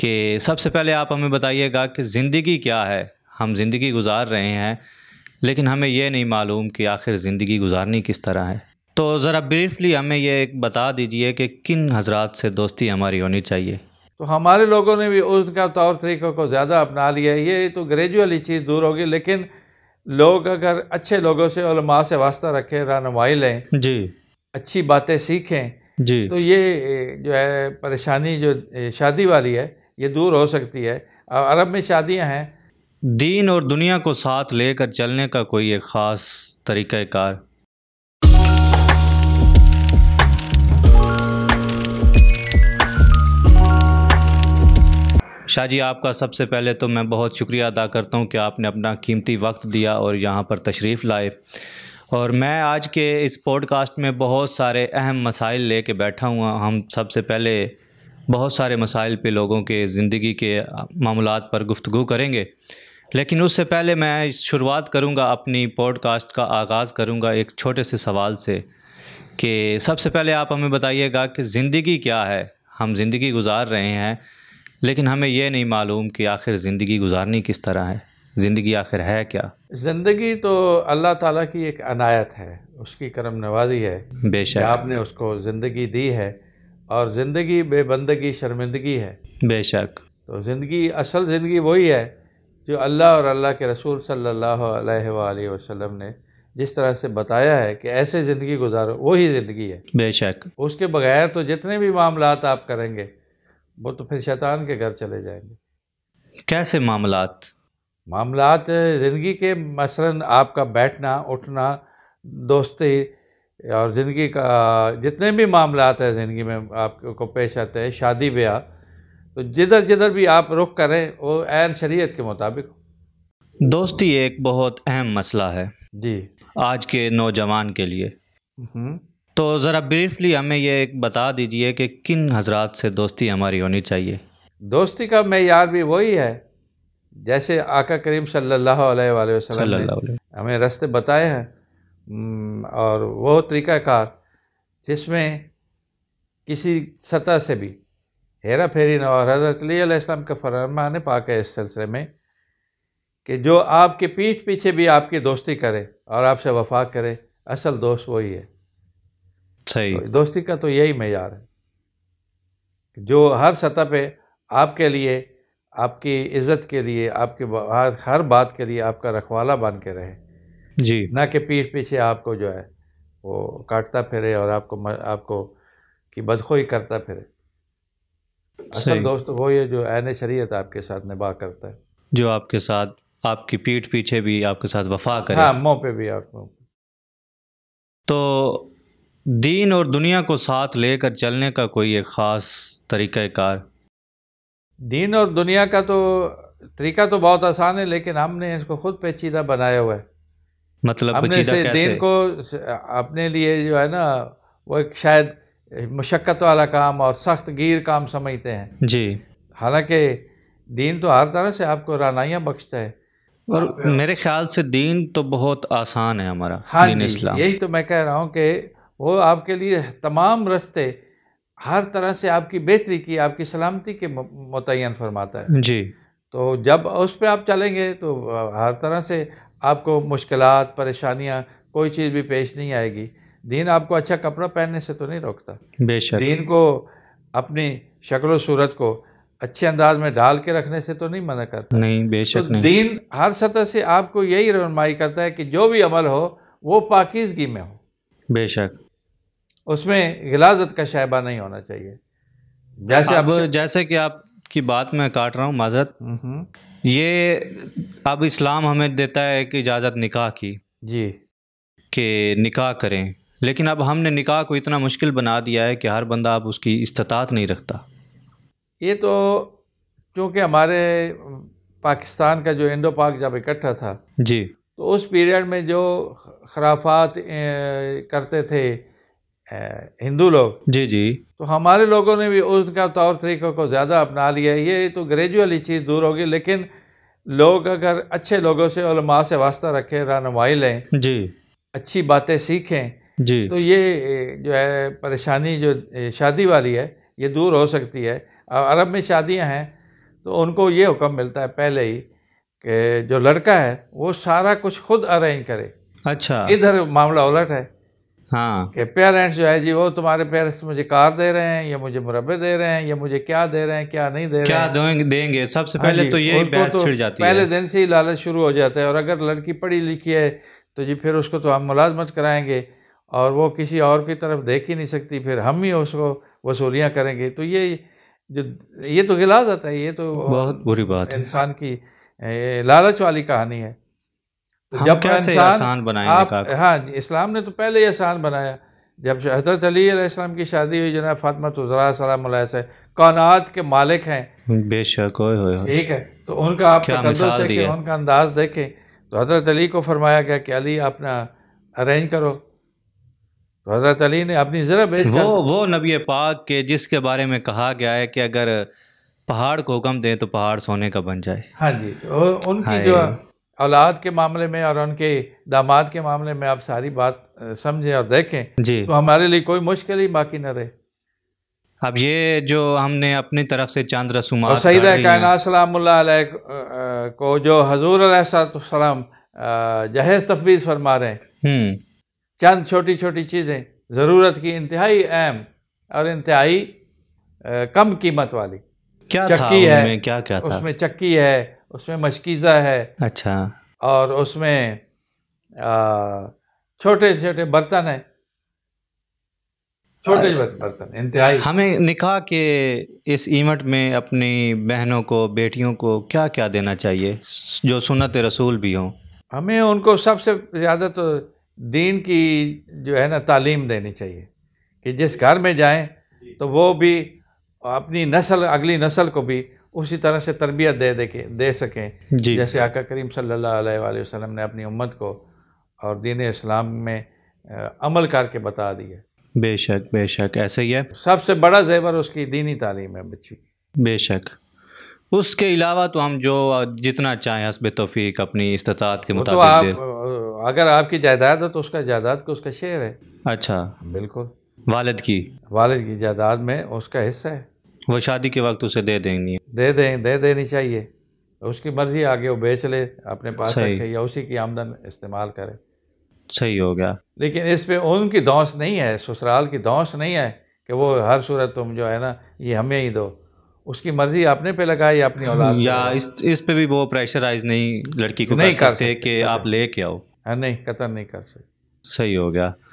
कि सबसे पहले आप हमें बताइएगा कि ज़िंदगी क्या है हम ज़िंदगी गुजार रहे हैं लेकिन हमें यह नहीं मालूम कि आखिर ज़िंदगी गुजारनी किस तरह है तो ज़रा ब्रीफली हमें ये बता दीजिए कि किन हजरात से दोस्ती हमारी होनी चाहिए तो हमारे लोगों ने भी उनका तौर तरीक़ों को ज़्यादा अपना लिया है ये तो ग्रेजुअली चीज़ दूर होगी लेकिन लोग अगर अच्छे लोगों से माँ से वास्ता रखें रहनुमाई लें जी अच्छी बातें सीखें जी तो ये जो है परेशानी जो शादी वाली है ये दूर हो सकती है और अरब में शादियां हैं दीन और दुनिया को साथ लेकर चलने का कोई एक ख़ास तरीक़ार शाह जी आपका सबसे पहले तो मैं बहुत शुक्रिया अदा करता हूँ कि आपने अपना कीमती वक्त दिया और यहाँ पर तशरीफ़ लाए और मैं आज के इस पॉडकास्ट में बहुत सारे अहम मसाइल ले बैठा हुआ हम सबसे पहले बहुत सारे मसाइल पे लोगों के ज़िंदगी के मामला पर गुफ्तु करेंगे लेकिन उससे पहले मैं शुरुआत करूँगा अपनी पॉडकास्ट का आगाज़ करूँगा एक छोटे से सवाल से कि सबसे पहले आप हमें बताइएगा कि ज़िंदगी क्या है हम ज़िंदगी गुजार रहे हैं लेकिन हमें यह नहीं मालूम कि आखिर ज़िंदगी गुजारनी किस तरह है ज़िंदगी आखिर है क्या ज़िंदगी तो अल्लाह ताला की एक अनायत है उसकी करम नवाजी है बेशक आपने उसको ज़िंदगी दी है और ज़िंदगी बेबंदगी शर्मिंदगी है बेशक तो ज़िंदगी असल ज़िंदगी वही है जो अल्लाह और अल्लाह के रसूल सल्लल्लाहु अलैहि वसल्लम ने जिस तरह से बताया है कि ऐसे ज़िंदगी गुजारो वही ज़िंदगी है बेशक उसके बगैर तो जितने भी मामला आप करेंगे वो तो फिर शैतान के घर चले जाएंगे कैसे मामलात मामलात ज़िंदगी के मसलन आपका बैठना उठना दोस्ती और ज़िंदगी का जितने भी मामलात हैं ज़िंदगी में आपको पेश आते हैं शादी ब्याह तो जिधर जिधर भी आप रुख करें वो एन शरीयत के मुताबिक दोस्ती एक बहुत अहम मसला है जी आज के नौजवान के लिए हम्म। तो ज़रा ब्रीफली हमें ये एक बता दीजिए कि किन हजरात से दोस्ती हमारी होनी चाहिए दोस्ती का मैार भी वही है जैसे आका करीम सल्लल्लाहु अलैहि वसल्लम ने हमें रास्ते बताए हैं और वो तरीक़ाकार जिसमें किसी सतह से भी हेरा फेरी ना और हज़रत इस्लाम का ने पाक है इस सिलसिले में कि जो आपके पीठ पीछे भी आपकी दोस्ती करे और आपसे वफा करे असल दोस्त वही है सही तो दोस्ती का तो यही मैार है जो हर सतह पे आपके लिए आपकी इज्जत के लिए आपके हर बात के लिए आपका रखवाला बन के रहे जी ना कि पीठ पीछे आपको जो है वो काटता फिरे और आपको आपको की बदखोई करता फिरे असल दोस्त वो ये जो आने शरीयत आपके साथ निभा करता है जो आपके साथ आपकी पीठ पीछे भी आपके साथ वफा करे हाँ मुँह पे भी आप तो दीन और दुनिया को साथ लेकर चलने का कोई एक ख़ास तरीक़ार दीन और दुनिया का तो तरीका तो बहुत आसान है लेकिन हमने इसको खुद पेचीदा बनाया हुआ है मतलब हमने कैसे? दीन को अपने लिए जो है ना वो एक शायद मशक्क़त वाला काम और सख्त गिर काम समझते हैं जी हालांकि दीन तो हर तरह से आपको रानाइयाँ बख्शता है और मेरे ख्याल से दीन तो बहुत आसान है हमारा हाँ दीन इस्लाम यही तो मैं कह रहा हूँ कि वो आपके लिए तमाम रस्ते हर तरह से आपकी बेहतरी की आपकी सलामती के मुतन फरमाता है जी तो जब उस पर आप चलेंगे तो हर तरह से आपको मुश्किल परेशानियाँ कोई चीज़ भी पेश नहीं आएगी दीन आपको अच्छा कपड़ा पहनने से तो नहीं रोकता बेशक दीन को अपनी शक्ल सूरत को अच्छे अंदाज में डाल के रखने से तो नहीं मना करता नहीं बेशक तो नहीं दीन हर सतह से आपको यही रहनमाई करता है कि जो भी अमल हो वो पाकिजगी में हो बेशक उसमें गिलाजत का शायबा नहीं होना चाहिए जैसे अब जैसे कि आपकी बात मैं काट रहा हूँ माजरत ये अब इस्लाम हमें देता है कि इजाज़त निकाह की जी कि निकाह करें लेकिन अब हमने निकाह को इतना मुश्किल बना दिया है कि हर बंदा अब उसकी इस्तात नहीं रखता ये तो क्योंकि हमारे पाकिस्तान का जो इंडो पाक जब इकट्ठा था जी तो उस पीरियड में जो खराफात करते थे हिंदू लोग जी जी तो हमारे लोगों ने भी उनका तौर तरीक़ों को ज़्यादा अपना लिया ये तो ग्रेजुअली चीज़ दूर होगी लेकिन लोग अगर अच्छे लोगों से माँ से वास्ता रखें रहनुमाई लें जी अच्छी बातें सीखें जी तो ये जो है परेशानी जो शादी वाली है ये दूर हो सकती है अरब में शादियां हैं तो उनको ये हुक्म मिलता है पहले ही कि जो लड़का है वो सारा कुछ खुद अरेंज करे अच्छा इधर मामला उलट है हाँ कि पेरेंट्स जो है जी वो तुम्हारे पेरेंट्स मुझे कार दे रहे हैं या मुझे मुरबे दे रहे हैं या मुझे क्या दे रहे हैं क्या नहीं दे क्या रहे हैं देंगे सबसे हाँ पहले हाँ तो ये बहस तो छिड़ जाती पहले है पहले दिन से ही लालच शुरू हो जाता है और अगर लड़की पढ़ी लिखी है तो जी फिर उसको तो हम मुलाजमत कराएंगे और वो किसी और की तरफ देख ही नहीं सकती फिर हम ही उसको वसूलियाँ करेंगे तो ये जो ये तो गिला जाता है ये तो बहुत बुरी बात इंसान की लालच वाली कहानी है जब कैसे आसान बनाया आप हाँ इस्लाम ने तो पहले ही आसान बनाया जब हजरत अली इस्लाम की शादी हुई जना फातमा तुजरा तो सलाम से कौनात के मालिक हैं बेशक ठीक है तो उनका आप उनका अंदाज देखें तो हजरत अली को फरमाया गया कि अली अपना अरेंज करो तो हजरत अली ने अपनी ज़रा भेज वो वो नबी पाक के जिसके बारे में कहा गया है कि अगर पहाड़ को हुक्म दें तो पहाड़ सोने का बन जाए हाँ जी तो उनकी जो औलाद के मामले में और उनके दामाद के मामले में आप सारी बात समझें और देखें जी तो हमारे लिए कोई मुश्किल ही बाकी न रहे अब ये जो हमने अपनी तरफ से चांद रसूम और सईद कायनाम को जो हजूर सलाम जहेज तफवीज़ फरमा रहे हैं हम्म। चंद छोटी छोटी चीज़ें ज़रूरत की इंतहाई अहम और इंतहाई कम कीमत वाली क्या चक्की था है क्या क्या था उसमें चक्की है उसमें मशकीज़ा है अच्छा और उसमें छोटे छोटे बर्तन है छोटे बर्तन इंतहाई हमें निकाह के इस इवेंट में अपनी बहनों को बेटियों को क्या क्या देना चाहिए जो सुनत रसूल भी हों हमें उनको सबसे ज़्यादा तो दीन की जो है ना तालीम देनी चाहिए कि जिस घर में जाएं तो वो भी अपनी नस्ल अगली नस्ल को भी उसी तरह से तरबियत दे दे के दे सकें जैसे आका करीम सल्लल्लाहु अलैहि वसल्लम ने अपनी उम्मत को और दीन इस्लाम में अमल करके बता दिया बेशक बेशक ऐसे ही है सबसे बड़ा जेवर उसकी दीनी तालीम है बच्ची बेशक उसके अलावा तो हम जो जितना चाहें हसब तोफ़ी अपनी इस्तात के तो मुताबिक तो आप अगर आपकी जायदाद है तो उसका जायदाद को उसका शेयर है अच्छा बिल्कुल वालद की वालद की जायदाद में उसका हिस्सा है वो शादी के वक्त उसे दे देंगी दे दे दे देनी चाहिए उसकी मर्जी आगे वो बेच ले अपने पास रखे या उसी की आमदन इस्तेमाल करे सही हो गया लेकिन इस पे उनकी दौस नहीं है ससुराल की दौस नहीं है कि वो हर सूरत तुम जो है ना ये हमें ही दो उसकी मर्जी आपने पे लगाए या अपनी औलाद या इस इस पे भी वो प्रेशराइज नहीं लड़की को नहीं कर सकते, कि आप के आओ हाँ, नहीं कतर नहीं कर सकते सही हो गया